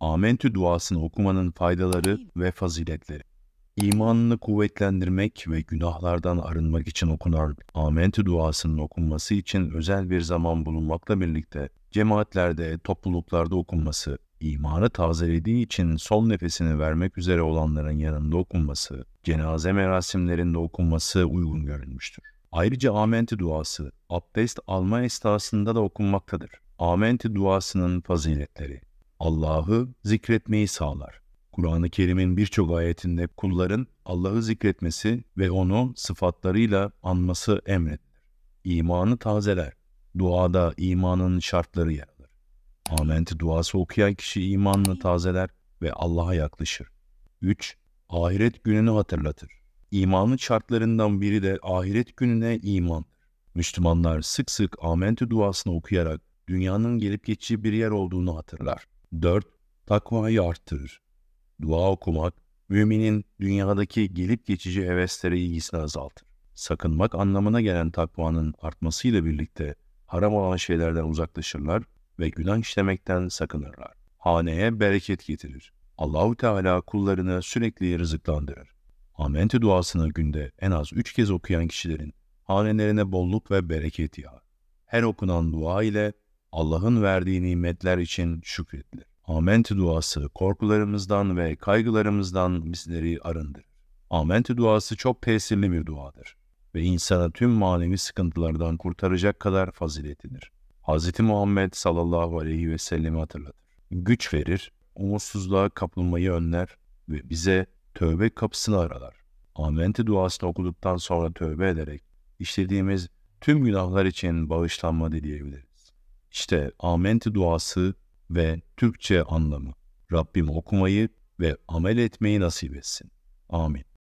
Amentü duasını okumanın faydaları ve faziletleri. İmanını kuvvetlendirmek ve günahlardan arınmak için okunan Amentü duasının okunması için özel bir zaman bulunmakla birlikte cemaatlerde, topluluklarda okunması, imanı tazelediği için son nefesini vermek üzere olanların yanında okunması, cenaze merasimlerinde okunması uygun görülmüştür. Ayrıca Amenti duası abdest alma esnasında da okunmaktadır. Amenti duasının faziletleri Allah'ı zikretmeyi sağlar. Kur'an-ı Kerim'in birçok ayetinde kulların Allah'ı zikretmesi ve onu sıfatlarıyla anması emredilir. İmanı tazeler. Duada imanın şartları yer alır. Amenti duası okuyan kişi imanını tazeler ve Allah'a yaklaşır. 3. Ahiret gününü hatırlatır. İmanın şartlarından biri de ahiret gününe imandır. Müslümanlar sık sık amenti duasını okuyarak dünyanın gelip geçici bir yer olduğunu hatırlar. 4. Takvayı arttırır. Dua okumak, müminin dünyadaki gelip geçici heveslere ilgisini azaltır. Sakınmak anlamına gelen takvanın artmasıyla birlikte haram olan şeylerden uzaklaşırlar ve günah işlemekten sakınırlar. Haneye bereket getirir. Allahu Teala kullarını sürekli rızıklandırır. Amenti duasını günde en az üç kez okuyan kişilerin hanelerine bolluk ve bereket yağar. Her okunan dua ile Allah'ın verdiği nimetler için şükredilir. Amenti duası korkularımızdan ve kaygılarımızdan bizleri arındırır. Amenti duası çok tesirli bir duadır ve insana tüm manevi sıkıntılardan kurtaracak kadar faziletlidir. Hz. Muhammed sallallahu aleyhi ve sellemi hatırlatır. Güç verir, umutsuzluğa kapılmayı önler ve bize tövbe kapısını aralar. Amenti duasını okuduktan sonra tövbe ederek işlediğimiz tüm günahlar için bağışlanma dileyebiliriz. İşte Amenti duası ve Türkçe anlamı. Rabbim okumayı ve amel etmeyi nasip etsin. Amin.